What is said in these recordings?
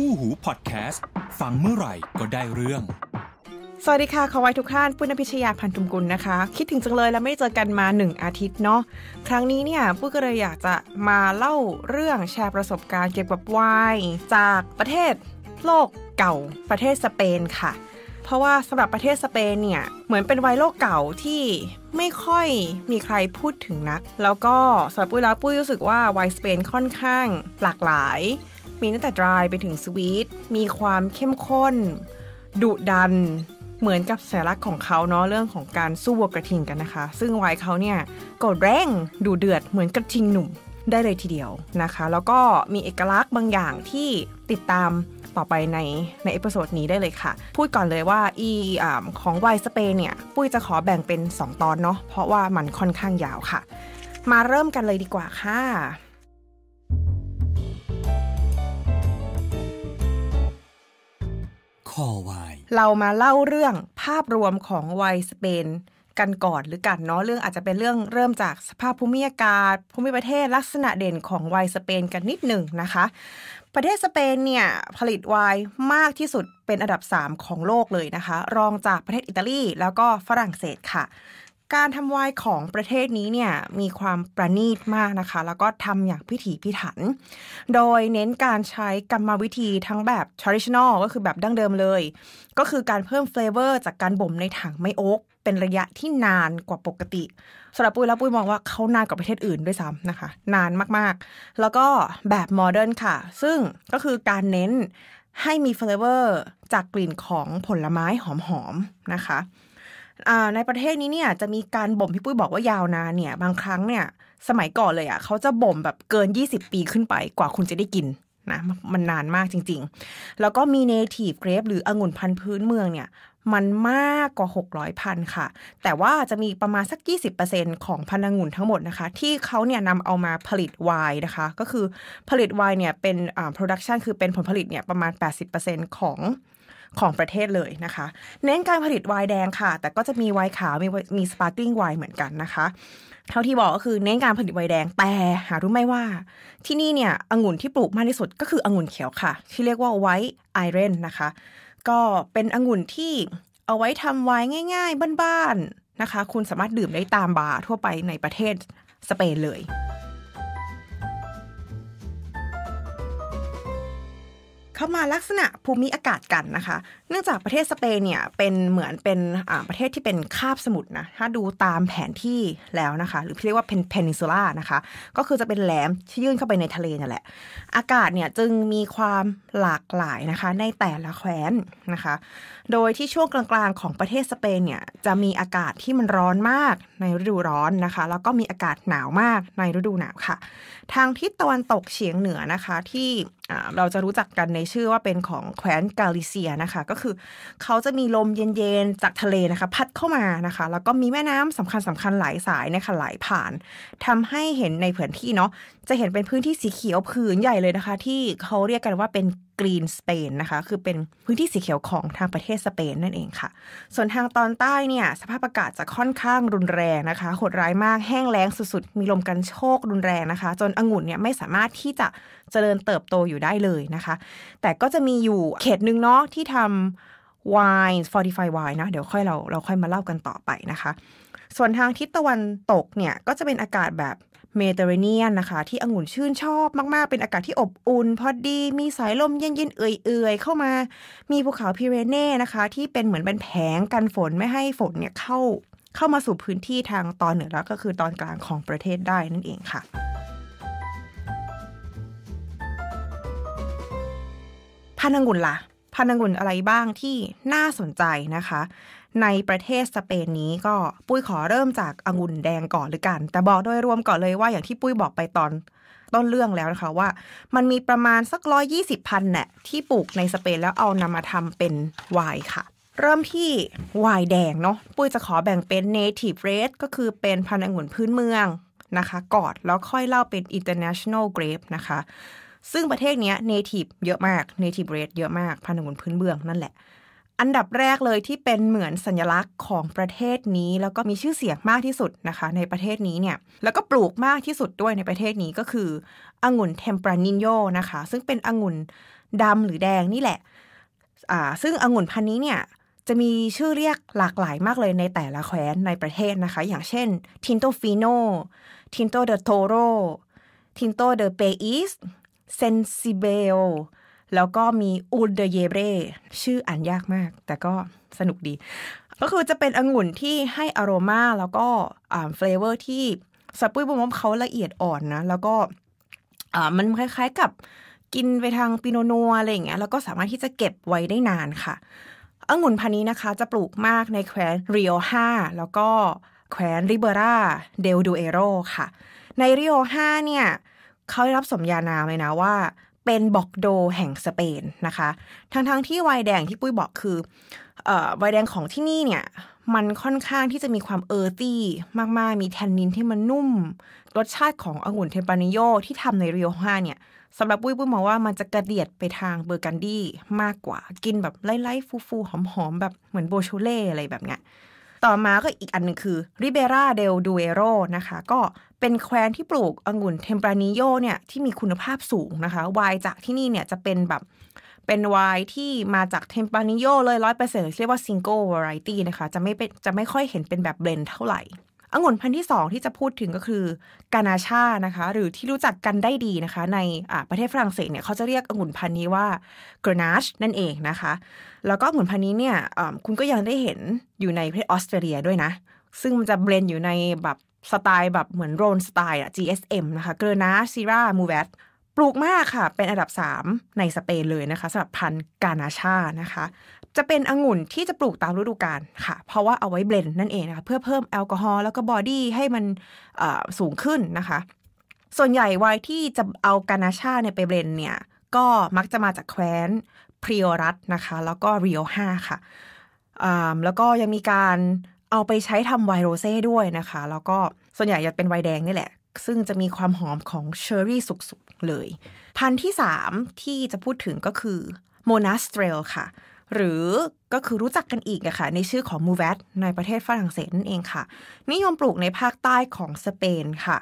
คู่หูพอดแคสต์ฟังเมื่อไหร่ก็ได้เรื่อง สวัสดีค่ะ ขอไว้ทุกท่าน ปุณพิชยาพันธุมกุลนะคะ คิดถึงจังเลยแล้วไม่เจอกันมา 1 อาทิตย์เนาะครั้งนี้เนี่ย ปุ้ยก็เลยอยากจะมาเล่าเรื่องแชร์ประสบการณ์เกี่ยวกับวายจากประเทศโลกเก่าประเทศสเปนค่ะ เพราะว่าสำหรับประเทศสเปนเนี่ย เหมือนเป็นไวนโลกเก่าที่ไม่ค่อยมีใครพูดถึงนัก แล้วก็สำหรับปุ้ยแล้วปุ้ยรู้สึกว่าไวนสเปนค่อนข้างหลากหลายมีตั้งแต่ดรายไปถึงสวีทมีความเข้มข้นดุดันเหมือนกับสารลักของเขาเนาะเรื่องของการสู้วกระทิงกันนะคะ ซึ่งไวเขาเนี่ยก็แรง ดูเดือดเหมือนกระทิงหนุ่มได้เลยทีเดียวนะคะ แล้วก็มีเอกลักษณ์บางอย่างที่ติดตามต่อไปในในเอพิโซดนี้ได้เลยค่ะ พูดก่อนเลยว่า อีอของไวสเปนเนี่ยปุ้ยจะขอแบ่งเป็น 2 ตอนเนาะเพราะว่ามันค่อนข้างยาวค่ะ มาเริ่มกันเลยดีกว่าค่ะคอวายเรามาเล่าเรื่องภาพรวมของไวน์สเปนกันก่อนหรือกันเนาะเรื่องอาจจะเป็นเรื่องเริ่มจากสภาพภูมิอากาศ ภูมิประเทศลักษณะเด่นของไวน์สเปนกันนิดหนึ่งนะคะ ประเทศสเปนเนี่ยผลิตไวน์มากที่สุดเป็นอันดับ3ของโลกเลยนะคะ รองจากประเทศอิตาลีแล้วก็ฝรั่งเศสค่ะการทำวายของประเทศนี้เนี่ยมีความประณีตมากนะคะ แล้วก็ทำอย่างพิถีพิถัน โดยเน้นการใช้กรรมวิธีทั้งแบบ traditional ก็คือแบบดั้งเดิมเลยก็คือการเพิ่มเฟลเวอร์จากการบ่มในถังไม้โอ๊กเป็นระยะที่นานกว่าปกติสำหรับปุ้ยแล้วปุ้ยมองว่าเขานานกว่าประเทศอื่นด้วยซ้ำนะคะ นานมากๆ แล้วก็แบบโมเดิร์นค่ะ ซึ่งก็คือการเน้นให้มีเฟลเวอร์จากกลิ่นของผลไม้หอมๆนะคะในประเทศนี้เนี่ยจะมีการบ่มพี่ปุ้ยบอกว่ายาวนานเนี่ย บางครั้งเนี่ยสมัยก่อนเลยอะ่ะเขาจะบ่มแบบเกิน 20 ปีขึ้นไปกว่าคุณจะได้กินนะมันนานมากจริงๆ แล้วก็มีเนทีฟเกรฟหรือองุ่นพันธุ์พื้นเมืองเนี่ยมันมากกว่า 600พันค่ะ แต่ว่าจะมีประมาณสัก 20%ของพันธุ์องุ่นทั้งหมดนะคะ ที่เขาเนี่ยนำเอามาผลิตไวน์นะคะ ก็คือผลิตไวน์เนี่ยเป็นอ่าโปรดักชันคือเป็นผลผลิตเนี่ยประมาณ80%ของของประเทศเลยนะคะเน้นการผลิตไวน์แดงค่ะแต่ก็จะมีไวน์ขาวมีมีสปาร์กิ้งไวน์เหมือนกันนะคะ เท่าที่บอกก็คือเน้นการผลิตไวน์แดงแต่หารู้ไหมว่า ที่นี่เนี่ยองุ่นที่ปลูกมากที่สุดก็คือองุ่นเขียวค่ะที่เรียกว่าไวท์ไอเรนนะคะก็เป็นองุ่นที่เอาไว้ทำไวน์ง่าย ๆ บ้านๆนะคะ คุณสามารถดื่มได้ตามบาร์ทั่วไปในประเทศสเปนเลยเข้ามาลักษณะภูมิอากาศกันนะคะ เนื่องจากประเทศสเปนเนี่ยเป็นเหมือนเป็นประเทศที่เป็นคาบสมุทรนะ ถ้าดูตามแผนที่แล้วนะคะ หรือที่เรียกว่าเป็นเพนินซูล่านะคะก็คือจะเป็นแหลมที่ยื่นเข้าไปในทะเลนั่นแหละ อากาศเนี่ยจึงมีความหลากหลายนะคะในแต่ละแคว้นนะคะโดยที่ช่วงกลางๆของประเทศสเปนเนี่ยจะมีอากาศที่มันร้อนมากในฤดูร้อนนะคะ แล้วก็มีอากาศหนาวมากในฤดูหนาวค่ะ ทางทิศตะวันตกเฉียงเหนือนะคะที่เราจะรู้จักกันในชื่อว่าเป็นของแคว้นกาลิเซียนะคะ ก็คือเขาจะมีลมเย็นๆจากทะเลนะคะ พัดเข้ามานะคะแล้วก็มีแม่น้ำสำคัญสำคัญหลายสายนะคะไหลผ่าน ทำให้เห็นในผืนที่เนาะจะเห็นเป็นพื้นที่สีเขียวผืนใหญ่เลยนะคะ ที่เขาเรียกกันว่าเป็นกรีนสเปนนะคะคือเป็นพื้นที่สีเขียวของทางประเทศสเปนนั่นเองค่ะ ส่วนทางตอนใต้เนี่ยสภาพอากาศจะค่อนข้างรุนแรงนะคะโหดร้ายมากแห้งแล้งสุดๆมีลมกันโชกรุนแรงนะคะ จนองุ่นเนี่ยไม่สามารถที่จะเจริญเติบโตอยู่ได้เลยนะคะ แต่ก็จะมีอยู่เขตหนึ่งเนาะที่ทำวน์ฟอร์ติฟายวน์นะเดี๋ยวค่อยเราเราค่อยมาเล่ากันต่อไปนะคะ ส่วนทางทิศตะวันตกเนี่ยก็จะเป็นอากาศแบบเมดิเตอร์เรเนียนนะคะ ที่องุ่นชื่นชอบมาก ๆ เป็นอากาศที่อบอุ่นพอดีมีสายลมเย็น ๆ เอื่อยๆ เข้ามา มีภูเขาพิเรเน่นะคะ ที่เป็นเหมือนเป็นแผงกันฝนไม่ให้ฝนเนี่ยเข้าเข้ามาสู่พื้นที่ทางตอนเหนือแล้วก็คือตอนกลางของประเทศได้นั่นเองค่ะ พันองุ่นล่ะพันธุ์องุ่นอะไรบ้างที่น่าสนใจนะคะ ในประเทศสเปนนี้ก็ปุ้ยขอเริ่มจากองุ่นแดงก่อนหรือกัน แต่บอกโดยรวมก่อนเลยว่าอย่างที่ปุ้ยบอกไปตอน ต้นเรื่องแล้วนะคะว่า มันมีประมาณสักร้อยยี่สิบพันเนี่ยที่ปลูกในสเปนแล้วเอานำมาทำเป็นไวน์ค่ะ เริ่มที่ไวน์แดงเนาะปุ้ยจะขอแบ่งเป็น native red ก็คือเป็นพันธุ์องุ่นพื้นเมืองนะคะกอดแล้วค่อยเล่าเป็น international grape นะคะซึ่งประเทศนี้เนทีฟเยอะมาก เนทีฟเรสเยอะมาก พันธุ์พื้นเมืองนั่นแหละ อันดับแรกเลยที่เป็นเหมือนสัญลักษณ์ของประเทศนี้แล้วก็มีชื่อเสียงมากที่สุดนะคะในประเทศนี้เนี่ย แล้วก็ปลูกมากที่สุดด้วยในประเทศนี้ก็คือองุ่นเทมปรานิโยนะคะ ซึ่งเป็นองุ่นดำหรือแดงนี่แหละอ่าซึ่งองุ่นพันนี้เนี่ยจะมีชื่อเรียกหลากหลายมากเลยในแต่ละแคว้นในประเทศนะคะ อย่างเช่นทินโตฟิโนทินโตเดอโทโรทินโตเดอเปอิสเซนซิเบลแล้วก็มีอูเดเยเบรชื่ออ่านยากมาก แต่ก็สนุกดี ก็คือจะเป็นองุ่นที่ให้อารมาแล้วก็เฟลเวอร์ที่สปุ้ยบมบเขาละเอียดอ่อนนะ แล้วก็มันคล้ายๆกับกินไปทางปิโนนัวอะไรอย่างเงี้ยแล้วก็สามารถที่จะเก็บไว้ได้นานค่ะองุ่นพันนี้นะคะ จะปลูกมากในแคว้นริโอ้าแล้วก็แคว้นริเบราเดลดูเอโรค่ะ ในริโอ้าเนี่ยเขาได้รับสมญานามเลยนะว่าเป็นบอกโดแห่งสเปนนะคะทั้งๆทที่ไวน์แดงที่ปุ้ยบอกคือไวน์แดงของที่นี่เนี่ยมันค่อนข้างที่จะมีความเออร์ตี้ มาก ๆ มีแทนนินที่มันนุ่ม รสชาติขององุ่นเทมปานิโยที่ทำในเรียวฮาเนี่ยสำหรับปุ้ยปุ้ยมองว่ามันจะกระเดียดไปทางเบอร์กันดี้มากกว่ากินแบบไล่ๆฟูๆหอมๆแบบเหมือนโบชูเล่อะไรแบบเนี้ยต่อมาก็อีกอันนึงคือริเบราเดลดูเอโรนะคะก็เป็นแคว้นที่ปลูกองุ่นเทมปรานิโยเนี่ยที่มีคุณภาพสูงนะคะไวน์จากที่นี่เนี่ยจะเป็นแบบเป็นไวน์ที่มาจากเทมปานิโยเลยร้อยเปอร์เซ็นต์เรียกว่าซิงเกิลวารตี้นะคะจะไม่เป็นจะไม่ค่อยเห็นเป็นแบบเบลนเท่าไหร่องุ่นพันธุ์ที่2ที่จะพูดถึงก็คือกานาชานะคะ หรือที่รู้จักกันได้ดีนะคะ ในประเทศฝรั่งเศสเนี่ยเขาจะเรียกองุ่นพันธุ์นี้ว่ากรนาชนั่นเองนะคะ แล้วก็องุ่นพันธุ์นี้เนี่ยคุณก็ยังได้เห็นอยู่ในประเทศออสเตรเลียด้วยนะ ซึ่งมันจะเบรนอยู่ในแบบสไตล์แบบเหมือนโรนสไตล์อะ GSM นะคะ เกรนาชซีรา มูเวตปลูกมากค่ะ เป็นอันดับ3ในสเปนเลยนะคะสำหรับพันธุ์กานาชานะคะจะเป็นองุ่นที่จะปลูกตามฤดูกาลค่ะ เพราะว่าเอาไว้เบลนนั่นเองนะคะ เพื่อเพิ่มแอลกอฮอล์แล้วก็บอดี้ให้มันสูงขึ้นนะคะ ส่วนใหญ่ไวน์ที่จะเอากานาชาเนี่ยไปเบลนเนี่ยก็มักจะมาจากแคว้นพริโอรัตนะคะแล้วก็เรียวห้าค่ะแล้วก็ยังมีการเอาไปใช้ทำไวโรเซ่ด้วยนะคะ แล้วก็ส่วนใหญ่จะเป็นไวน์แดงนี่แหละ ซึ่งจะมีความหอมของเชอร์รี่สุกๆ เลย พันธุ์ที่3ที่จะพูดถึงก็คือโมนาสเตรลค่ะหรือก็คือรู้จักกันอีกอะค่ะในชื่อของมูเวตในประเทศฝรั่งเศสนั่นเองค่ะ นิยมปลูกในภาคใต้ของสเปนค่ะ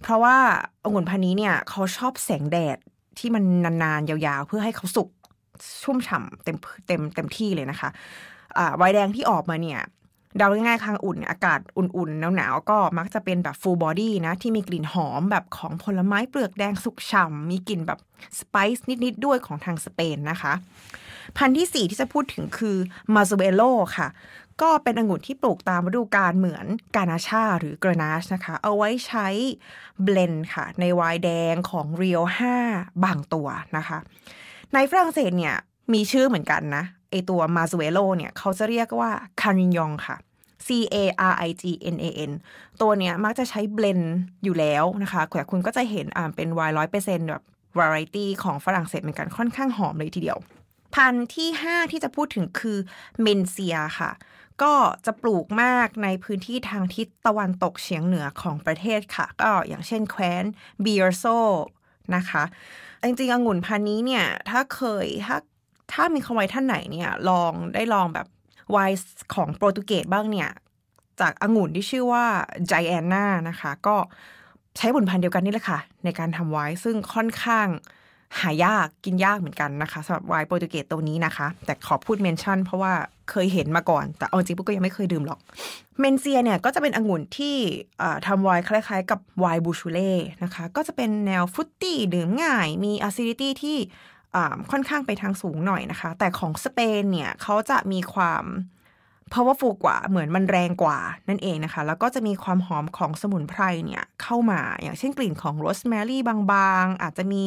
เพราะว่าองุ่นพันนี้เนี่ยเขาชอบแสงแดดที่มันนานๆยาวๆ เพื่อให้เขาสุกชุ่มฉ่ำเต็มเต็มเต็มที่เลยนะคะไวน์แดงที่ออกมาเนี่ยเดาง่ายๆคางอุ่นอากาศอุ่นๆหนาวๆก็มักจะเป็นแบบฟูลบอดี้นะ ที่มีกลิ่นหอมแบบของผลไม้เปลือกแดงสุกฉ่ำมีกลิ่นแบบสไปซ์นิดๆด้วยของทางสเปนนะคะพันธุ์ที่4ที่จะพูดถึงคือมาซูเอโลค่ะ ก็เป็นองุ่นที่ปลูกตามฤดูกาลเหมือนกานาชาหรือกรนาชนะคะ เอาไว้ใช้เบลนค่ะในไวน์แดงของเรียว5บางตัวนะคะ ในฝรั่งเศสเนี่ยมีชื่อเหมือนกันนะไอตัวมาซูเอโลเนี่ยเขาจะเรียกว่าคาริญยองค่ะ C A R I G N A N ตัวเนี้ยมักจะใช้เบลนอยู่แล้วนะคะแต่คุณก็จะเห็นอ่าเป็นไวน์ร้อยเปอร์เซ็นต์แบบวารรตี้ของฝรั่งเศสเหมือนกันค่อนข้างหอมเลยทีเดียวพันธุ์ที่5ที่จะพูดถึงคือเมนเซียค่ะ ก็จะปลูกมากในพื้นที่ทางทิศตะวันตกเฉียงเหนือของประเทศค่ะ ก็อย่างเช่นแคว้นเบียร์โซนะคะจริงๆองุ่นพันธุ์นี้เนี่ย ถ้าเคยถ้าถ้ามีคนไว้ท่านไหนเนี่ยลองได้ลองแบบไวน์ของโปรตุเกสบ้างเนี่ย จากองุ่นที่ชื่อว่าไจแอนนานะคะ ก็ใช้บุญพันธุ์เดียวกันนี่แหละค่ะ ในการทำไวซึ่งค่อนข้างหายากกินยากเหมือนกันนะคะสำหรับไวน์โปรตุเกสตัวนี้นะคะ แต่ขอพูดเมนชั่นเพราะว่าเคยเห็นมาก่อนแต่เอาจริงพวกก็ยังไม่เคยดื่มหรอก เมนเซีย เนี่ยก็จะเป็นองุ่นที่ทำไวน์คล้าย ๆกับไวน์บูชูเล่นะคะก็จะเป็นแนวฟุตตี้ดื่มง่ายมีอะซิดิตี้ที่ค่อนข้างไปทางสูงหน่อยนะคะแต่ของสเปนเนี่ยเขาจะมีความเพราะว่าฟูกว่า เหมือนมันแรงกว่า นั่นเองนะคะ แล้วก็จะมีความหอมของสมุนไพรเนี่ย เข้ามาอย่างเช่นกลิ่นของโรสแมรี่บางๆอาจจะมี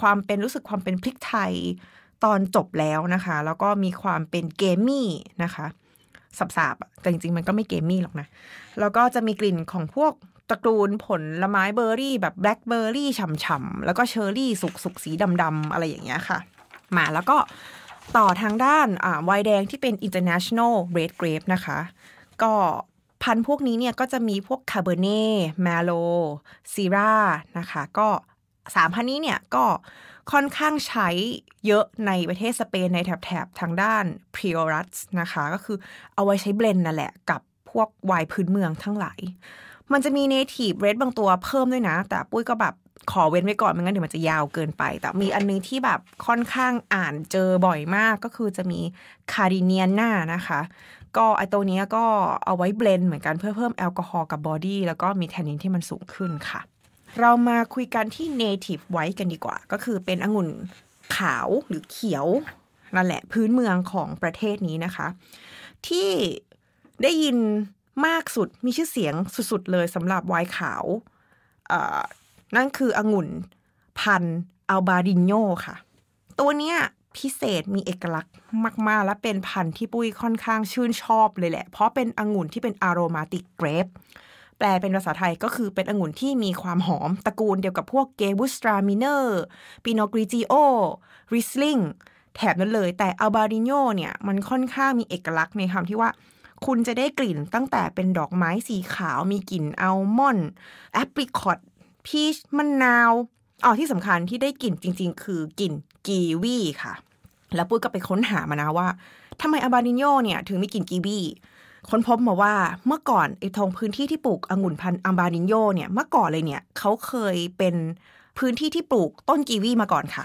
ความเป็นรู้สึกความเป็นพริกไทยตอนจบแล้วนะคะแล้วก็มีความเป็นเกมมี่นะคะสับสาบแต่จริง ๆ มันก็ไม่เกมมี่หรอกนะแล้วก็จะมีกลิ่นของพวกตระกูลผลไม้เบอร์รี่ แบบแบล็คเบอร์รี่ฉ่ำๆแล้วก็เชอร์รี่สุกๆสีดำๆอะไรอย่างเงี้ยค่ะมาแล้วก็ต่อทางด้านไวน์แดงที่เป็น international red grape นะคะก็พันพวกนี้เนี่ยก็จะมีพวกคาร์เบเน่แมโลซีร r นะคะก็สามพันนี้เนี่ยก็ค่อนข้างใช้เยอะในประเทศสเปนในแถบๆทางด้านพร i o อรัสนะคะก็คือเอาไว้ใช้เบลนนั่นแหละกับพวกไวน์พื้นเมืองทั้งหลายมันจะมีเนทีฟเรดบางตัวเพิ่มด้วยนะแต่ปุ้ยก็แบบขอเว้นไว้ก่อนไม่งั้นเดี๋ยวมันจะยาวเกินไป แต่มีอันนึงที่แบบค่อนข้างอ่านเจอบ่อยมาก ก็คือจะมีคาริเนียน่านะคะก็ไอตัวนี้ก็เอาไว้เบลนเหมือนกันเพื่อเพิ่มแอลกอฮอล์กับบอดี้แล้วก็มีแทนนินที่มันสูงขึ้นค่ะเรามาคุยกันที่ native white กันดีกว่า ก็คือเป็นองุ่นขาวหรือเขียว นั่นแหละ พื้นเมืองของประเทศนี้นะคะ ที่ได้ยินมากสุดมีชื่อเสียงสุดๆเลยสำหรับไวน์ขาวนั่นคือองุ่นพันอัลบาดิโญค่ะ ตัวเนี้ยพิเศษมีเอกลักษณ์มากๆ และเป็นพันธุ์ที่ปุ้ยค่อนข้างชื่นชอบเลยแหละ เพราะเป็นองุ่นที่เป็นอารมาติกเกรฟแปลเป็นภาษาไทยก็คือเป็นองุ่นที่มีความหอมตระกูลเดียวกับพวกเกบุสตรามิเนอร์ปิโนกริจิโอริสลิงแถบนั้นเลย แต่อัลบาริโญเนี่ยมันค่อนข้างมีเอกลักษณ์ในคำที่ว่าคุณจะได้กลิ่นตั้งแต่เป็นดอกไม้สีขาว มีกลิ่นอัลมอนด์แอปริคอตพีชมะนาวอ๋อที่สำคัญที่ได้กลิ่นจริงๆ คือกลิ่นกีวีค่ะ แล้วปุ้ยก็ไปค้นหามานะว่าทำไมอัลบาริโญเนี่ยถึงมีกลิ่นกีวีค้นพบมาว่าเมื่อก่อนไอ้ทงพื้นที่ที่ปลูกองุ่นพันธุ์อัมบานิโยเนี่ยเมื่อก่อนเลยเนี่ยเขาเคยเป็นพื้นที่ที่ปลูกต้นกีวีมาก่อนค่ะ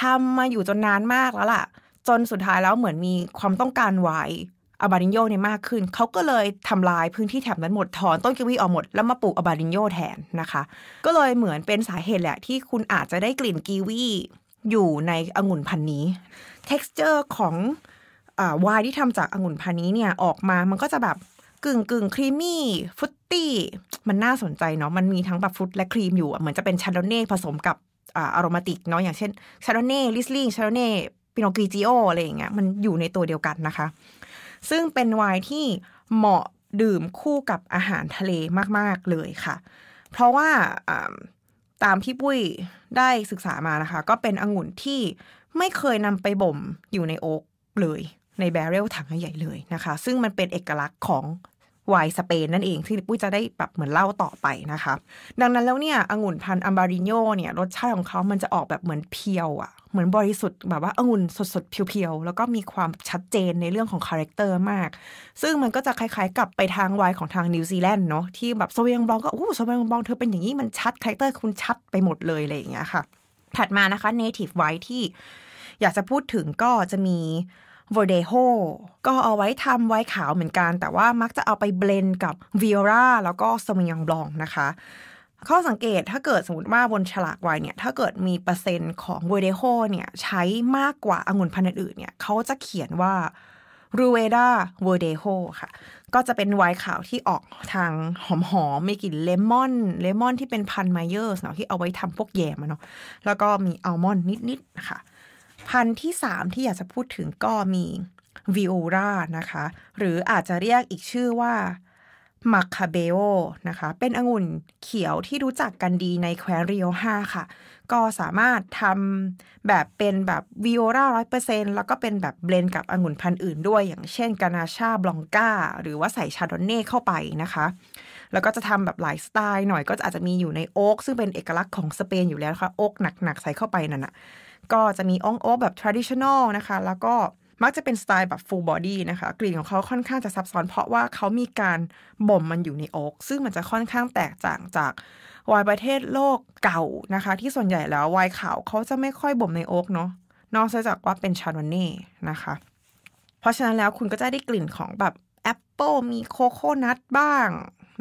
ทำมาอยู่จนนานมากแล้วล่ะ จนสุดท้ายแล้วเหมือนมีความต้องการไวอาบานินโยเนี่ยมากขึ้นเขาก็เลยทำลายพื้นที่แถบนั้นหมดถอนต้นกีวีออกหมด แล้วมาปลูกอาบานินโยแทนนะคะ ก็เลยเหมือนเป็นสาเหตุแหละ ที่คุณอาจจะได้กลิ่นกีวีอยู่ในองุ่นพันธุ์นี้ t e x t อร์ของวายที่ทำจากองุ่นพานี้เนี่ยออกมา มันก็จะแบบกึ่งกึ่งครีมมี่ฟุตตี้ มันน่าสนใจเนาะ มันมีทั้งแบบฟุตและครีมอยู่เหมือนจะเป็นชาโดเน่ผสมกับอารมาติกเนาะ อย่างเช่นชาโดเน่ลิสลิงชาโดเน่ปิโนกิจิโออะไรอย่างเงี้ย มันอยู่ในตัวเดียวกันนะคะ ซึ่งเป็นไวน์ที่เหมาะดื่มคู่กับอาหารทะเลมากๆเลยค่ะ เพราะว่าตามที่ปุ้ยได้ศึกษามานะคะ ก็เป็นองุ่นที่ไม่เคยนำไปบ่มอยู่ในโอ๊กเลยในแบเรลถังใหญ่เลยนะคะ ซึ่งมันเป็นเอกลักษณ์ของไวน์สเปนนั่นเองที่ปุ้ยจะได้แบบเหมือนเล่าต่อไปนะคะ ดังนั้นแล้วเนี่ยองุ่นพันธุ์อัมบาริโญเนี่ยรสชาติของเขามันจะออกแบบเหมือนเพียวอะ่ะเหมือนบริสุทธิ์แบบว่าองุ่นสดๆเพียวๆแล้วก็มีความชัดเจนในเรื่องของคาแรคเตอร์มาก ซึ่งมันก็จะคล้ายๆกับไปทางไวน์ของทางนิวซีแลนด์เนาะที่แบบโซเวียงบองก็โอ้โซเวียงบองเธอเป็นอย่างนี้มันชัดคาแรคเตอร์คุณชัดไปหมดเลยอะไรอย่างเงี้ยค่ะ ถัดมานะคะเนทีฟไวน์ที่ อยากจะพูดถึงก็จะมีโวเดโฮก็เอาไว้ทำไว้ขาวเหมือนกันแต่ว่ามักจะเอาไปเบลนกับวิโอราแล้วก็สมิยองบลองนะคะ ข้อสังเกตถ้าเกิดสมมติว่าบนฉลากไวน์เนี่ย ถ้าเกิดมีเปอร์เซ็นต์ของเวเดโฮเนี่ยใช้มากกว่าองุ่นพันธุ์อื่นเนี่ยเขาจะเขียนว่ารูเวดาเวเดโฮค่ะ ก็จะเป็นไวน์ขาวที่ออกทางหอมๆมมีกลิ่นเลมอน เลมอนที่เป็นพันไมเยอร์สเนาะที่เอาไว้ทำพวกแยมเนาะแล้วก็มีอัลมอนด์นิดๆนะคะพันธุ์ที่3ที่อยากจะพูดถึงก็มีวิโอรานะคะหรืออาจจะเรียกอีกชื่อว่ามักคาเบโอนะคะเป็นองุ่นเขียวที่รู้จักกันดีในแคว้นริโอฮาค่ะ ก็สามารถทำแบบเป็นแบบวิโอราร้อยเปอร์เซ็นแล้วก็เป็นแบบเบลนกับองุ่นพันธุ์อื่นด้วยอย่างเช่นกานาชาบลองกาหรือว่าใส่ชาดอนเน่เข้าไปนะคะ แล้วก็จะทำแบบหลายสไตล์หน่อยก็อาจจะมีอยู่ในโอ๊กซึ่งเป็นเอกลักษณ์ของสเปนอยู่แล้วค่ะโอ๊กหนักๆใส่เข้าไปนั่นนะก็จะมีองโอ๊แบบ traditional นะคะ แล้วก็มักจะเป็นสไตล์แบบ full body นะคะ กลิ่นของเขาค่อนข้างจะซับซ้อน เพราะว่าเขามีการบ่มมันอยู่ในโอ๊กซึ่งมันจะค่อนข้างแตกต่างจากวายประเทศโลกเก่านะคะที่ส่วนใหญ่แล้ววายขาวเขาจะไม่ค่อยบ่มในโอ๊กเนาะนอกจากว่าเป็นชาโนเน่นะคะ เพราะฉะนั้นแล้วคุณก็จะได้กลิ่นของแบบแอปเปิลมีโคโคนัทบ้าง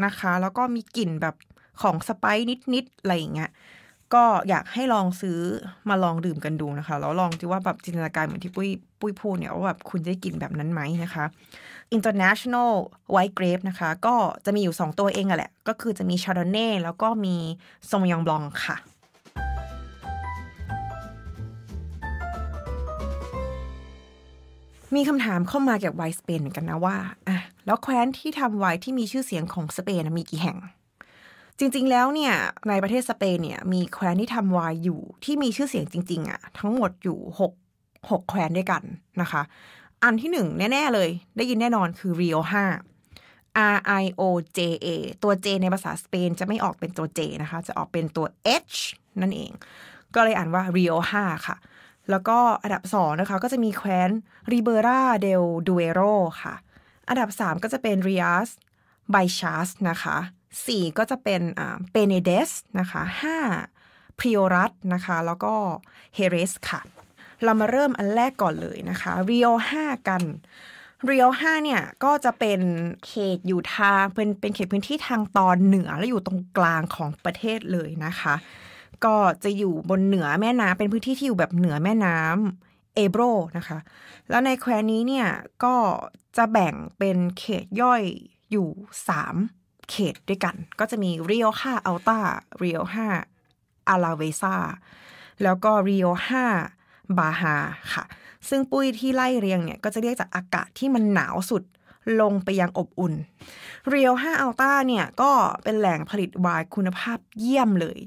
นะคะแล้วก็มีกลิ่นแบบของสไปซ์นิดๆอะไรอย่างเงี้ยก็อยากให้ลองซื้อมาลองดื่มกันดูนะคะแล้วลองดูว่าแบบจินตนาการเหมือนที่ปุ้ยปุ้ยพูดเนี่ยว่าแบบคุณได้กินแบบนั้นไหมนะคะ International White Grape นะคะก็จะมีอยู่ 2 ตัวเองอะแหละก็คือจะมีชาร์ดอนเน่แล้วก็มีซองยองบลองค่ะ มีคำถามเข้ามาเกี่ยวกับไวน์สเปนกันนะว่าอ่ะแล้วแคว้นที่ทำไวน์ที่มีชื่อเสียงของสเปนมีกี่แห่งจริง ๆ แล้วเนี่ย ในประเทศสเปนเนี่ย มีแคว้นที่ทำวายอยู่ ที่มีชื่อเสียงจริงๆอะทั้งหมดอยู่6 6แคว้นด้วยกันนะคะ อันที่หนึ่งแน่ ๆเลย ได้ยินแน่นอนคือ Rio 5 R I O J A ตัว J ในภาษาสเปนจะไม่ออกเป็นตัว J นะคะ จะออกเป็นตัว H นั่นเอง ก็เลยอ่านว่า Rio 5ค่ะ แล้วก็อันดับสองนะคะก็จะมีแคว้น Ribera del Duero ค่ะอันดับสามก็จะเป็น Rias b a i c h a s นะคะสี่ก็จะเป็นเปเนเดสนะคะห้าพริโอรัสนะคะ แล้วก็เฮเรสค่ะ เรามาเริ่มอันแรกก่อนเลยนะคะเรียวห้ากันเรียวห้าเนี่ยก็จะเป็นเขตอยู่ทางเป็นเป็นเขตพื้นที่ทางตอนเหนือและอยู่ตรงกลางของประเทศเลยนะคะ ก็จะอยู่บนเหนือแม่น้ำเป็นพื้นที่ที่อยู่แบบเหนือแม่น้ำเอโบรนะคะ แล้วในแคว้นนี้เนี่ยก็จะแบ่งเป็นเขตย่อยอยู่สามเขตด้วยกันก็จะมีเรียวห้าอัลตาเรียวห้าอาราเวซาแล้วก็เรียวห้าบาฮาค่ะซึ่งปุ้ยที่ไล่เรียงเนี่ยก็จะเรียกจาก อากาศที่มันหนาวสุดลงไปยังอบอุ่นเรียวห้าอัลตาเนี่ยก็เป็นแหล่งผลิตไวน์คุณภาพเยี่ยมเลย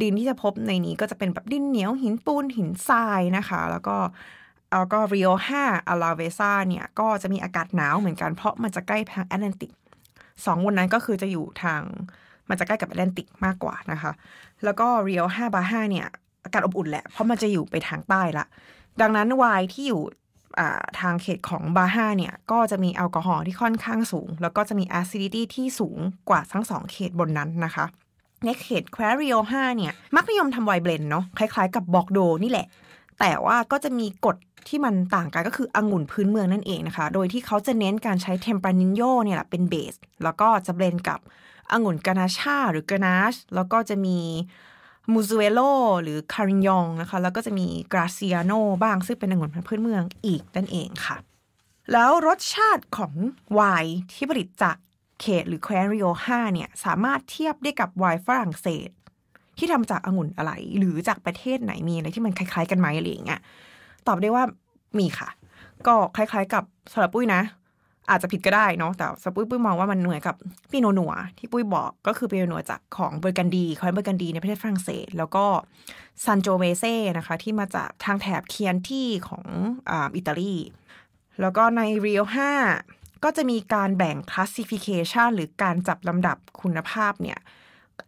ดินที่จะพบในนี้ก็จะเป็นแบบดินเหนียวหินปูน หินทรายนะคะ แล้วก็แล้วก็เรียวห้าอาราเวซาเนี่ยก็จะมีอากาศหนาว เหมือนกันเพราะมันจะใกล้ทางแอตแลนติกสองวันนั้นก็คือจะอยู่ทางมันจะใกล้กับแอตแลนติก มากกว่านะคะ แล้วก็เรียวห้าบาห้าเนี่ยอากาศอบอุ่นแหละเพราะมันจะอยู่ไปทางใต้ละ ดังนั้นไวน์ที่อยู่ทางเขตของบาห้าเนี่ยก็จะมีแอลกอฮอล์ที่ค่อนข้างสูง แล้วก็จะมีแอซิดิตี้ที่สูงกว่าทั้งสองเขตบนนั้นนะคะ ในเขตแควรวโอาเนี่ยมักนิยมทำไวน์เบลนเนาะคล้ายๆกับบอกโดนี่แหละแต่ว่าก็จะมีกฎที่มันต่างกันก็คือองุ่นพื้นเมืองนั่นเองนะคะ โดยที่เขาจะเน้นการใช้เทมปานิโยเนี่ยแหละเป็นเบส แล้วก็จะเบรนกับองุ่นกานาชาหรือกานาช แล้วก็จะมีมูซูเอโลหรือคาริยองนะคะ แล้วก็จะมีกราเซียโนบ้างซึ่งเป็นองุ่นพื้นเมืองอีกนั่นเองค่ะ แล้วรสชาติของไวน์ที่ผลิตจากเขตหรือแคว้นริโอ5าเนี่ยสามารถเทียบได้กับไวน์ฝรั่งเศสที่ทำจากองุ่นอะไรหรือจากประเทศไหนมีอะไรที่มันคล้ายๆกันไหมอะไรอย่างเงี้ยตอบได้ว่ามีค่ะ ก็คล้ายๆกับสำหรับปุ้ยนะ อาจจะผิดก็ได้เนาะแต่สำหรับปุ้ยปุ้ยมองว่ามันเหนือยกับปีโนนัวที่ปุ้ยบอก ก็คือเปนโนนัวจากของเบอร์กันดีคอยเบอร์กันดีในประเทศฝรั่งเศส แล้วก็ซันโจเวเซ่นะคะที่มาจากทางแถบเคียนที่ของอิตาลีแล้วก็ในเรียวห้าก็จะมีการแบ่งคลาสสิฟิเคชันหรือการจับลำดับคุณภาพเนี่ย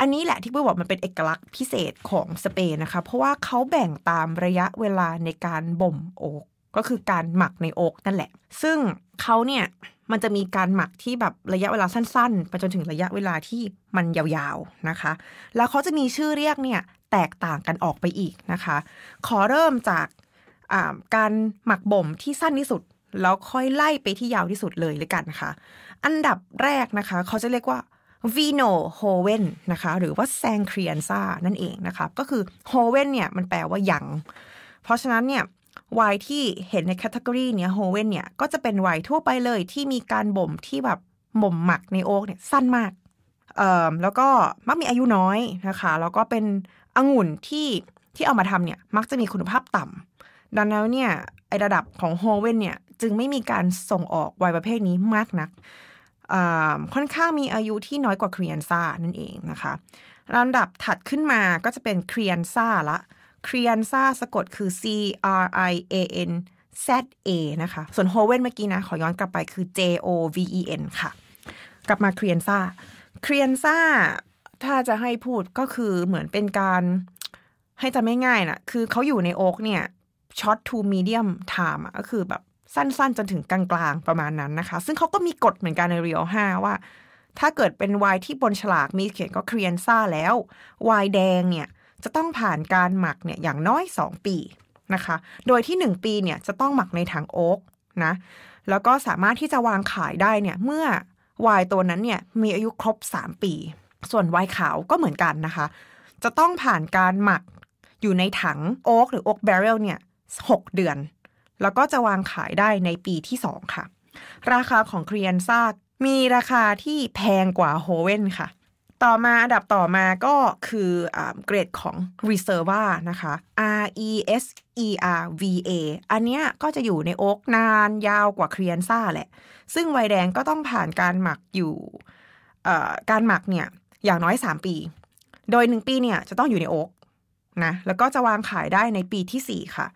อันนี้แหละที่ปุ้ยบอกมันเป็นเอกลักษณ์พิเศษของสเปนนะคะ เพราะว่าเขาแบ่งตามระยะเวลาในการบ่มโอก ก็คือการหมักในโอกนั่นแหละ ซึ่งเขาเนี่ยมันจะมีการหมักที่แบบระยะเวลาสั้น ๆ ไปจนถึงระยะเวลาที่มันยาวๆนะคะ แล้วเขาจะมีชื่อเรียกเนี่ยแตกต่างกันออกไปอีกนะคะ ขอเริ่มจากการหมักบ่มที่สั้นที่สุด แล้วค่อยไล่ไปที่ยาวที่สุดเลยเลยกันนะค่ะ อันดับแรกนะคะเขาจะเรียกว่าวีโนโฮเวนนะคะ หรือว่าแซงเครียนซ่านั่นเองนะคะ ก็คือโฮเวนเนี่ยมันแปลว่ายังเพราะฉะนั้นเนี่ยไวน์ที่เห็นในแคตตากรีเนี้ยโฮเวนเนี่ยก็จะเป็นไวน์ทั่วไปเลยที่มีการบ่มที่แบบบ่มหมักในโอ๊กเนี่ยสั้นมากเอ่อแล้วก็มักมีอายุน้อยนะคะแล้วก็เป็นองุ่นที่ที่เอามาทำเนี่ย มักจะมีคุณภาพต่ำดังนั้นเนี่ยไอระดับของโฮเวนเนี่ย จึงไม่มีการส่งออกไวน์ประเภทนี้มากนักค่อนข้างมีอายุที่น้อยกว่าครีนซ่านั่นเองนะคะลำดับถัดขึ้นมาก็จะเป็นครีนซ่าละครีนซ่าสะกดคือ C R I A N Z A นะคะ ส่วนโฮเวนเมื่อกี้นะ ขอย้อนกลับไปคือ J O V E N ค่ะ กลับมาครีนซ่าครีนซ่าถ้าจะให้พูดก็คือเหมือนเป็นการให้จะไม่ง่ายนะคือเขาอยู่ในโอ๊กเนี่ยช็อตทูมีเดียมไทม์ก็คือแบบสั้นๆจนถึงกลางๆประมาณนั้นนะคะ ซึ่งเขาก็มีกฎเหมือนกันในเรียวห้าว่า ถ้าเกิดเป็นไวน์ที่บนฉลากมีเขียนก็เครียนซ่าแล้วไวน์แดงเนี่ยจะต้องผ่านการหมักเนี่ยอย่างน้อย 2 ปีนะคะ โดยที่ 1 ปีเนี่ยจะต้องหมักในถังโอ๊กนะแล้วก็สามารถที่จะวางขายได้เนี่ยเมื่อไวน์ตัวนั้นเนี่ยมีอายุครบ 3 ปี ส่วนไวน์ขาวก็เหมือนกันนะคะ จะต้องผ่านการหมักอยู่ในถังโอ๊กหรือโอ๊กแบรเรลเนี่ย6เดือนแล้วก็จะวางขายได้ในปีที่ 2 ค่ะ ราคาของครียนซ่ามีราคาที่แพงกว่าโฮเว่นค่ะ ต่อมาอันดับต่อมาก็คือเกรดของ Reserva นะคะ R E S E R V A อันเนี้ยก็จะอยู่ในโอ๊กนานยาวกว่าครียนซ่าแหละ ซึ่งไวแดงก็ต้องผ่านการหมักอยู่การหมักเนี่ยอย่างน้อย 3 ปี โดย 1 ปีเนี่ยจะต้องอยู่ในโอ๊กนะ แล้วก็จะวางขายได้ในปีที่ 4 ค่ะ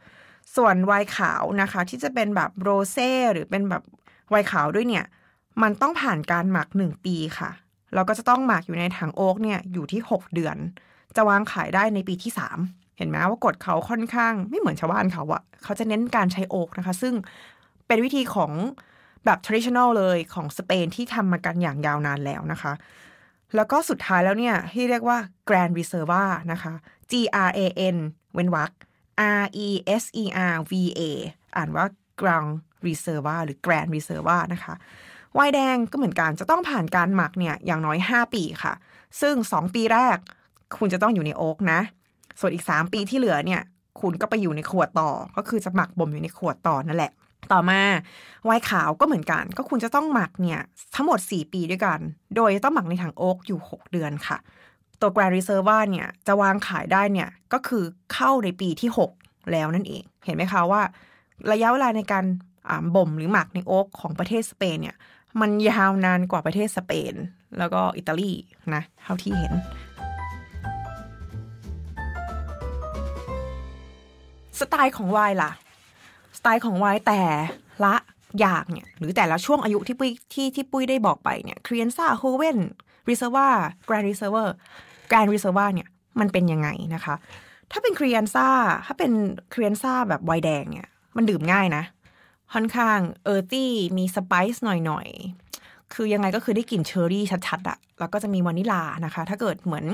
ส่วนไวน์ขาวนะคะที่จะเป็นแบบโรเซ่หรือเป็นแบบไวน์ขาวด้วยเนี่ยมันต้องผ่านการหมักหนึ่งปีค่ะแล้วก็จะต้องหมักอยู่ในถังโอ๊กเนี่ยอยู่ที่ 6 เดือน จะวางขายได้ในปีที่3เห็นไหมว่ากฎเขาค่อนข้าง ไม่เหมือนชาวบ้านเขาอะเขาจะเน้นการใช้โอ๊กนะคะ ซึ่งเป็นวิธีของแบบ traditional เลยของสเปนที่ทำมากันอย่างยาวนานแล้วนะคะ แล้วก็สุดท้ายแล้วเนี่ยที่เรียกว่า Grand Reserva นะคะ G R A N เว้นวรรค R E S E R V A อ่านว่า Grand Reserva หรือ Grand Reserva นะคะวายแดงก็เหมือนกันจะต้องผ่านการหมักเนี่ยอย่างน้อย5ปีค่ะ ซึ่ง2ปีแรก คุณจะต้องอยู่ในโอ๊กนะ ส่วนอีก3ปีที่เหลือเนี่ย คุณก็ไปอยู่ในขวดต่อก็คือจะหมักบ่มอยู่ในขวดต่อนั่นแหละ ต่อมาวายขาวก็เหมือนกัน ก็คุณจะต้องหมักเนี่ยทั้งหมด 4 ปีด้วยกัน โดยต้องหมักในถังโอ๊กอยู่6เดือนค่ะตัว Grand Reserva เนี่ยจะวางขายได้เนี่ยก็คือเข้าในปีที่6 แล้วนั่นเองเห็นไหมคะว่า ระยะเวลาในการบ่มหรือหมักในโอ๊กของประเทศสเปนเนี่ยมันยาวนานกว่าประเทศสเปนแล้วก็อิตาลีนะเท่าที่เห็น สไตล์ของไวน์ล่ะสไตล์ของไวน์แต่ละอย่างเนี่ยหรือแต่ละช่วงอายุที่ปุ้ยที่ที่ปุ้ยได้บอกไปเนี่ยครีเอนซ่าโฮเว่นรีร์ว่าแกรนด์รีเซอร์เวอร์แกรนด์รีเซอร์ว่าเนี่ยมันเป็นยังไงนะคะถ้าเป็นครีเอนซ่าถ้าเป็นครีเอนซ่าแบบไวน์แดงเนี่ยมันดื่มง่ายนะค่อนข้างเออร์ตี้มีสไปซ์หน่อยๆคือยังไงก็คือได้กลิ่นเชอร์รี่ชัดๆอะแล้วก็จะมีวานิลานะคะ ถ้าเกิดเหมือน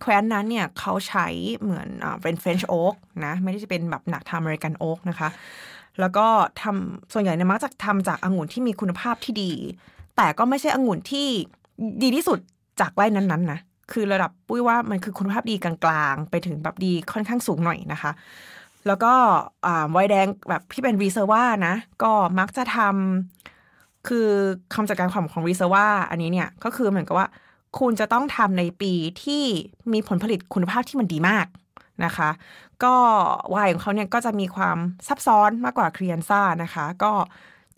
แคว้นนั้นเนี่ยเขาใช้เหมือนเป็นเฟรนช์โอ๊กนะไม่ได้จะเป็นแบบหนักทำอเมริกันโอ๊กนะคะแล้วก็ทำส่วนใหญ่เนี่ยมักจะทำจากองุ่นที่มีคุณภาพที่ดี แต่ก็ไม่ใช่องุ่นที่ดีที่สุดจากไร่นั้นๆนะ คือระดับปุ้ยว่ามันคือคุณภาพดีกลางๆ ไปถึงแบบดีค่อนข้างสูงหน่อยนะคะ แล้วก็ไวแดงแบบที่เป็นรีเซอร์ว่านะ ก็มักจะทำคือคำจัดการความของรีเซอร์ว่าอันนี้เนี่ย ก็คือเหมือนกับว่าคุณจะต้องทำในปีที่มีผลผลิตคุณภาพที่มันดีมากนะคะ ก็วายของเขาเนี่ยก็จะมีความซับซ้อนมากกว่าครีเอนซ่านะคะ ก็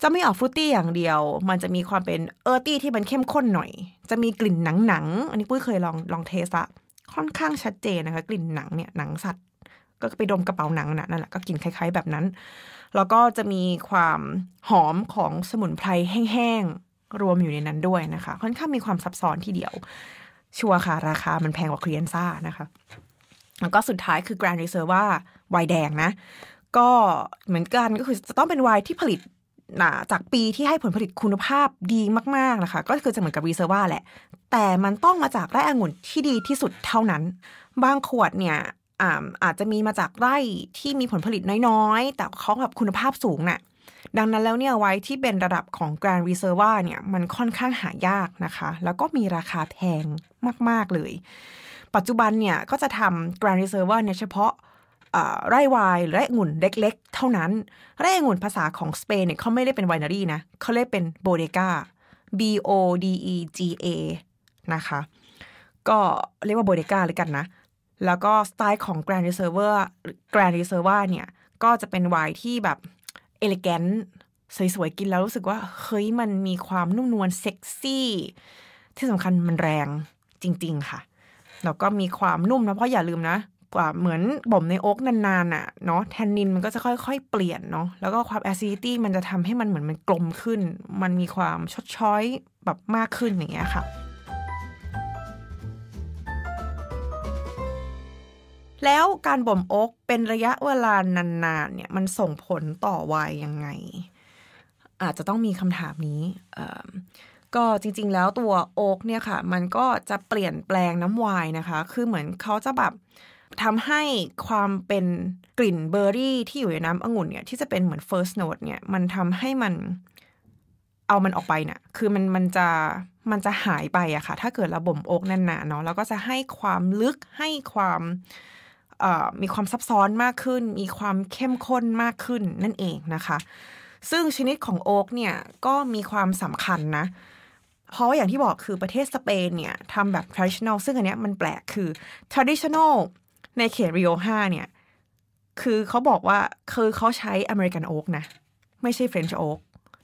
จะไม่ออกฟรุตตี้อย่างเดียว มันจะมีความเป็นเออร์ตี้ที่มันเข้มข้นหน่อย จะมีกลิ่นหนังๆ อันนี้ปุ้ยเคยลองลองเทสละค่อนข้างชัดเจนนะคะ กลิ่นหนังเนี่ยหนังสัตว์ ก็ไปดมกระเป๋าหนังนะนั่นแหละ ก็กลิ่นคล้ายๆแบบนั้น แล้วก็จะมีความหอมของสมุนไพรแห้งๆ รวมอยู่ในนั้นด้วยนะคะ ค่อนข้างมีความซับซ้อนทีเดียว ชัวร์ค่ะ ราคา มันแพงกว่าครีเอนซ่านะคะ แล้วก็สุดท้ายคือ Grand r e s e r v าไวน์แดงนะ ก็เหมือนกันก็คือจะต้องเป็นไวน์ที่ผลิตจากปีที่ให้ผลผลิตคุณภาพดีมากๆนะคะก็คือจะเหมือนกับรีเซอร์ว่าแหละแต่มันต้องมาจากไร่องุ่นที่ดีที่สุดเท่านั้นบางขวดเนี่ยอาจจะมีมาจากไร่ที่มีผลผลิตน้อยๆ แต่เขาแบบคุณภาพสูงนะ่ะดังนั้นแล้วเนี่ยไว้ที่เป็นระดับของ Grand Reserva เนี่ยมันค่อนข้างหายากนะคะ แล้วก็มีราคาแพงมากๆเลยปัจจุบันเนี่ยก็จะทำ Grand Reserva เนี่ยเฉพาะไร่วายและองุ่นเล็กๆ เท่านั้นไร่องุ่นภาษาของสเปนเนี่ยเขาไม่ได้เป็นไวนารี่นะเขาเรียกเป็นโบเดกา B O D E G A นะคะ ก็เรียกว่าโบเดกาเลยกันนะ แล้วก็สไตล์ของ Grand r e s e r ร a g r ร n d ์ e s e r v a เนี่ยก็จะเป็นไวน์ที่แบบเอลิแกนสวยๆ กินแล้วรู้สึกว่าเฮ้ยมันมีความนุ่มนวลเซ็กซี่ ที่สำคัญมันแรงจริงๆค่ะ แล้วก็มีความนุ่มนะเพราะอย่าลืมนะว่าเหมือนบ่มในอกนานๆอ่ะเนาะแทนนินมันก็จะค่อยๆ เปลี่ยนเนาะแล้วก็ความแอซิดิตี้มันจะทำให้มันเหมือนมันกลมขึ้น มันมีความชดช้อยแบบมากขึ้น อย่างเงี้ยค่ะแล้วการบ่มอกเป็นระยะเวลานานๆเนี่ยมันส่งผลต่อวัยยังไง อาจจะต้องมีคำถามนี้ ก็จริงๆแล้วตัวโอกเนี่ยค่ะ มันก็จะเปลี่ยนแปลงน้ำวายนะคะ คือเหมือนเขาจะแบบทำให้ความเป็นกลิ่นเบอร์รี่ที่อยู่ในน้ำองุ่นเนี่ย ที่จะเป็นเหมือน first note เนี่ยมันทำให้มันเอามันออกไปเนี่ย คือมันมันจะมันจะหายไปอะค่ะ ถ้าเกิดเราบ่มโอ๊กแน่นหนาเนาะแล้วก็จะให้ความลึกให้ความมีความซับซ้อนมากขึ้น มีความเข้มข้นมากขึ้นนั่นเองนะคะ ซึ่งชนิดของโอ๊กเนี่ยก็มีความสำคัญนะเพราะอย่างที่บอกคือประเทศสเปนเนี่ยทำแบบ traditional ซึ่งอันเนี้ยมันแปลกคือ traditional ในเขตริโอห้าเนี่ย คือเขาบอกว่าคือเขาใช้อเมริกันโอ๊กนะ ไม่ใช่เฟรนช์โอ๊ก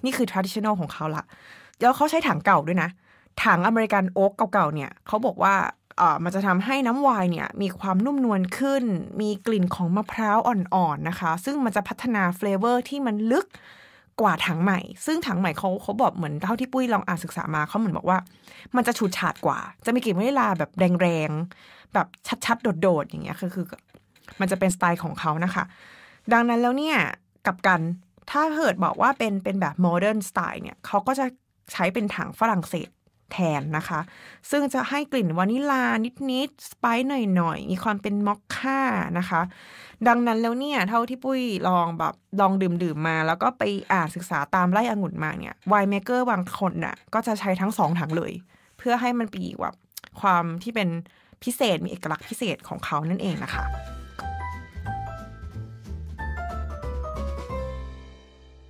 นี่คือทร a d i t i o n a ของเขาละแล้วเขาใช้ถังเก่าด้วยนะ ถังอเมริกันโอ๊กเก่าๆเนี่ยเขาบอกว่าอ่ามันจะทำให้น้ำวายเนี่ยมีความนุ่มนวลขึ้น มีกลิ่นของมะพร้าวอ่อนๆนะคะ ซึ่งมันจะพัฒนาเฟลเวอร์ที่มันลึกกว่าถังใหม่ ซึ่งถังใหม่เขาเขาบอกเหมือนเท่าที่ปุ้ยลองอ่านศึกษามาเขาเหมือนบอกว่า มันจะฉูดฉาดกว่าจะมีกลิ่นวานิลาแบบแรงๆ แบบชัดๆ โดดๆอย่างเงี้ยคือคือ มันจะเป็นสไตล์ของเขานะคะ ดังนั้นแล้วเนี่ยกับกันถ้าเกิดบอกว่าเป็นเป็นแบบโมเดิร์นสไตล์เนี่ยเขาก็จะใช้เป็นถังฝรั่งเศสแทนนะคะ ซึ่งจะให้กลิ่นวานิลานิดๆสไปซ์หน่อยๆมีความเป็นมอคค่านะคะ ดังนั้นแล้วเนี่ยเท่าที่ปุ้ยลองแบบลองดื่มๆมา แล้วก็ไปอ่านศึกษาตามไล่องุ่นมาเนี่ยไวน์เมเกอร์บางคนน่ะก็จะใช้ทั้งสองถังเลยเพื่อให้มันปีกแบบความที่เป็นพิเศษมีเอกลักษณ์พิเศษของเขานั่นเองนะคะ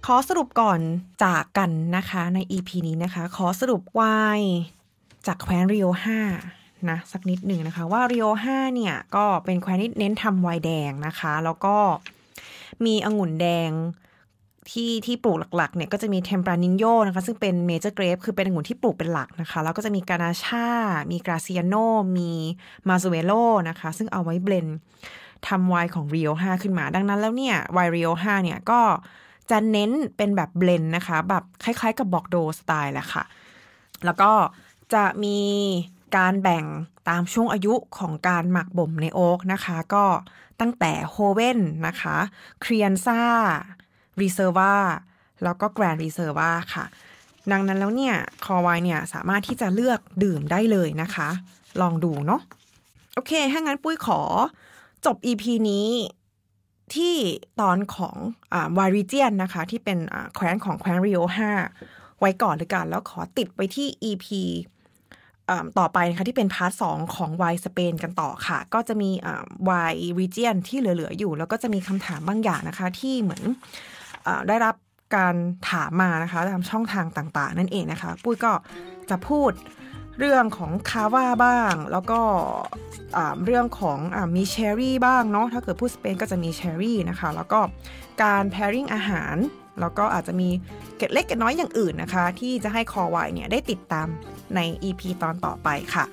ขอสรุปก่อนจากกันนะคะใน EP นี้นะคะ ขอสรุปวายจากแคว้น ริโอห้านะสักนิดหนึ่งนะคะ ว่า ริโอห้าเนี่ย ก็เป็นแคว้นที่เน้นทำไวน์แดงนะคะ แล้วก็มีองุ่นแดงที่ที่ปลูกหลักๆเนี่ยก็จะมีเทมปรานินโยนะคะ ซึ่งเป็นเมเจอร์เกรฟคือเป็นองุ่นที่ปลูกเป็นหลักนะคะ แล้วก็จะมีกานาชา มีกราเซียโน มีมาซูเวโลนะคะซึ่งเอาไว้เบลนทำไวน์ของริโอห้าขึ้นมาดังนั้น แล้วเนี่ยไวน์ริโอห้าเนี่ยก็จะเน้นเป็นแบบเบลนนะคะ แบบคล้าย ๆกับบอกโดสไตล์แหละค่ะ แล้วก็จะมีการแบ่งตามช่วงอายุของการหมักบ่มในโอ๊กนะคะก็ตั้งแต่โฮเว่นนะคะเครียนซ่ารีเซอร์วาแล้วก็แกรนด์รีเซอร์วาค่ะ ดังนั้นแล้วเนี่ยคอไวเนี่ยสามารถที่จะเลือกดื่มได้เลยนะคะ ลองดูเนาะโอเคถ้างั้นปุ้ยขอจบ EP นี้ที่ตอนของอวาริเจียนนะคะที่เป็นแคว้นของแคว้นริโอห้าไว้ก่อนเลยกันแล้วขอติดไปที่ EP ต่อไปนะคะที่เป็นพาร์ทสองของวายสเปนกันต่อค่ะ ก็จะมีวายริเจียนที่เหลือๆอยู่ แล้วก็จะมีคำถามบางอย่างนะคะที่เหมือนอได้รับการถามมานะคะตามช่องทางต่างๆ นั่นเองนะคะปุ้ยก็จะพูดเรื่องของคาว่าบ้าง แล้วก็เรื่องของอมีเชอรี่บ้างเนาะถ้าเกิดพูดสเปนก็จะมีเชอรี่นะคะ แล้วก็การแพริ่งอาหาร แล้วก็อาจจะมีเกต็ดเล็กเกต็ดน้อยอย่างอื่นนะคะ ที่จะให้คอไวเนี่ย ได้ติดตามใน EP ตอนต่อไปค่ะ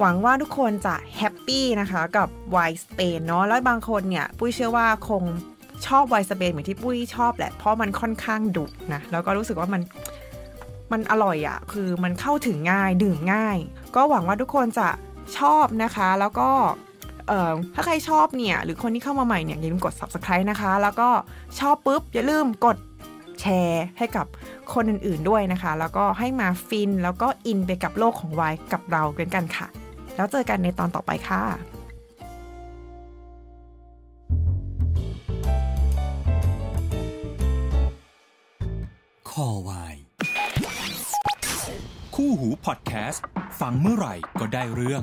หวังว่าทุกคนจะแฮปปี้นะคะกับวายสเปนเนาะแล้วบางคนเนี่ย ปุ้ยเชื่อว่าคงชอบวายสเปนเหมือนที่ปุ้ยชอบแหละเพราะมันค่อนข้างดุนะแล้วก็รู้สึกว่ามันมันอร่อยอะ่ะ คือมันเข้าถึงง่าย ดื่มง่าย ก็หวังว่าทุกคนจะชอบนะคะ แล้วก็ ถ้าใครชอบเนี่ย หรือคนที่เข้ามาใหม่เนี่ย อย่าลืมกด subscribe นะคะ แล้วก็ชอบปุ๊บ อย่าลืมกดแชร์ให้กับคนอื่นๆด้วยนะคะ แล้วก็ให้มาฟินแล้วก็อินไปกับโลกของวาย กับเราเ้วยกันค่ะ แล้วเจอกันในตอนต่อไปค่ะคอวายคู่หูพอดแคสต์ ฟังเมื่อไหร่ก็ได้เรื่อง